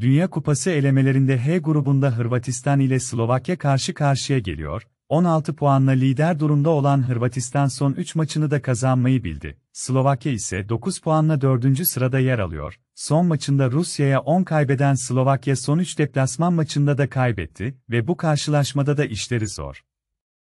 Dünya Kupası elemelerinde H grubunda Hırvatistan ile Slovakya karşı karşıya geliyor. 16 puanla lider durumda olan Hırvatistan son 3 maçını da kazanmayı bildi. Slovakya ise 9 puanla 4. sırada yer alıyor. Son maçında Rusya'ya 10 kaybeden Slovakya son 3 deplasman maçında da kaybetti ve bu karşılaşmada da işleri zor.